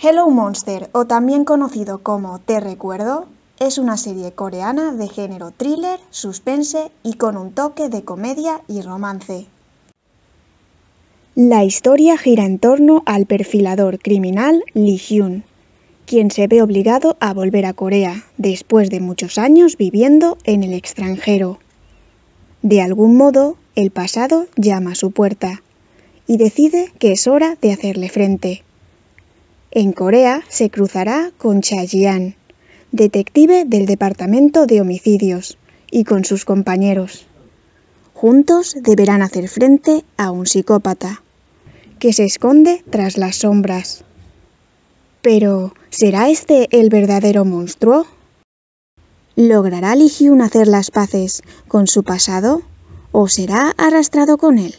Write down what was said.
Hello Monster, o también conocido como Te Recuerdo, es una serie coreana de género thriller, suspense y con un toque de comedia y romance. La historia gira en torno al perfilador criminal Lee Hyun, quien se ve obligado a volver a Corea después de muchos años viviendo en el extranjero. De algún modo, el pasado llama a su puerta y decide que es hora de hacerle frente. En Corea se cruzará con Cha Jian, detective del Departamento de Homicidios, y con sus compañeros. Juntos deberán hacer frente a un psicópata, que se esconde tras las sombras. Pero, ¿será este el verdadero monstruo? ¿Logrará Li Hyun hacer las paces con su pasado o será arrastrado con él?